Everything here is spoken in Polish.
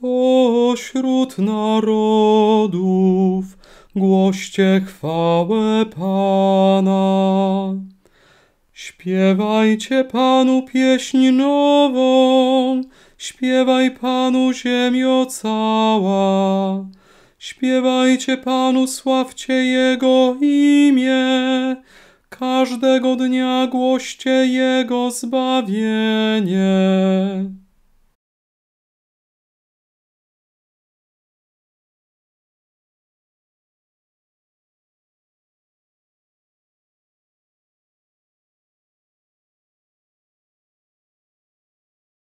pośród narodów głoście chwałę Pana. Śpiewajcie Panu pieśń nową, śpiewaj Panu ziemio cała. Śpiewajcie Panu, sławcie Jego imię, każdego dnia głoście Jego zbawienie.